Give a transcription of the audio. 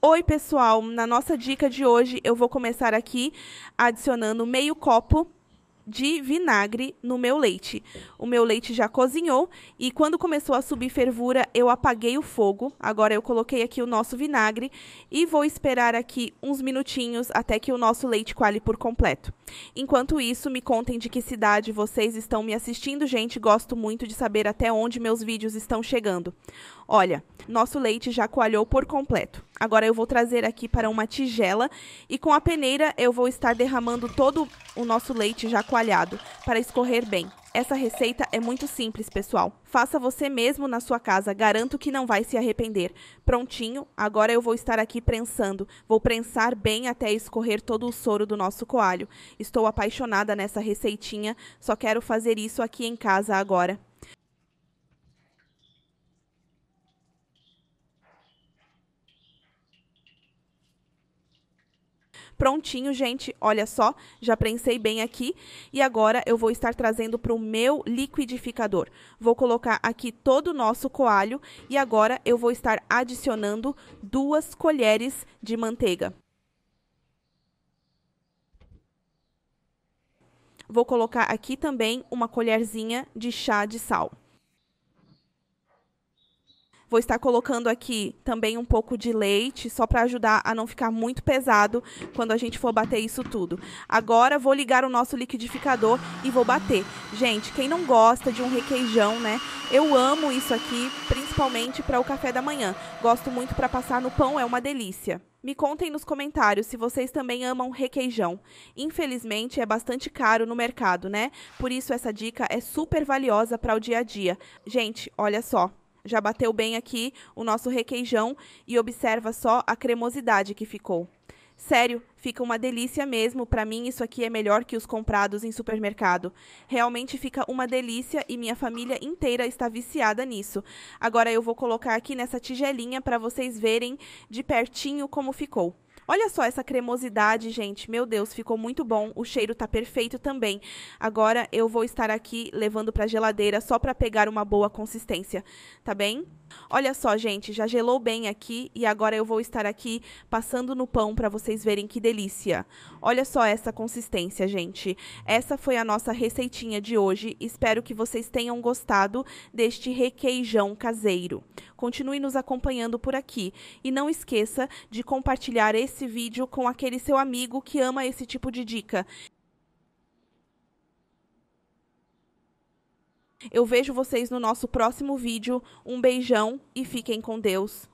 Oi, pessoal! Na nossa dica de hoje, eu vou começar aqui adicionando meio copo de vinagre no meu leite. O meu leite já cozinhou e quando começou a subir fervura, eu apaguei o fogo. Agora eu coloquei aqui o nosso vinagre e vou esperar aqui uns minutinhos até que o nosso leite coale por completo. Enquanto isso, me contem de que cidade vocês estão me assistindo, gente. Gosto muito de saber até onde meus vídeos estão chegando. Olha, nosso leite já coalhou por completo. Agora eu vou trazer aqui para uma tigela e com a peneira eu vou estar derramando todo o nosso leite já coalhado para escorrer bem. Essa receita é muito simples, pessoal. Faça você mesmo na sua casa, garanto que não vai se arrepender. Prontinho, agora eu vou estar aqui prensando. Vou prensar bem até escorrer todo o soro do nosso coalho. Estou apaixonada nessa receitinha, só quero fazer isso aqui em casa agora. Prontinho, gente, olha só, já prensei bem aqui e agora eu vou estar trazendo para o meu liquidificador. Vou colocar aqui todo o nosso coalho e agora eu vou estar adicionando duas colheres de manteiga. Vou colocar aqui também uma colherzinha de chá de sal. Vou estar colocando aqui também um pouco de leite, só para ajudar a não ficar muito pesado quando a gente for bater isso tudo. Agora vou ligar o nosso liquidificador e vou bater. Gente, quem não gosta de um requeijão, né? Eu amo isso aqui, principalmente para o café da manhã. Gosto muito para passar no pão, é uma delícia. Me contem nos comentários se vocês também amam requeijão. Infelizmente é bastante caro no mercado, né? Por isso essa dica é super valiosa para o dia a dia. Gente, olha só, já bateu bem aqui o nosso requeijão e observa só a cremosidade que ficou. Sério, fica uma delícia mesmo. Para mim, isso aqui é melhor que os comprados em supermercado. Realmente fica uma delícia e minha família inteira está viciada nisso. Agora eu vou colocar aqui nessa tigelinha para vocês verem de pertinho como ficou. Olha só essa cremosidade, gente. Meu Deus, ficou muito bom. O cheiro tá perfeito também. Agora eu vou estar aqui levando para geladeira só para pegar uma boa consistência, tá bem? Olha só, gente, já gelou bem aqui e agora eu vou estar aqui passando no pão para vocês verem que delícia. Olha só essa consistência, gente. Essa foi a nossa receitinha de hoje. Espero que vocês tenham gostado deste requeijão caseiro. Continue nos acompanhando por aqui e não esqueça de compartilhar esse vídeo com aquele seu amigo que ama esse tipo de dica. Eu vejo vocês no nosso próximo vídeo. Um beijão e fiquem com Deus.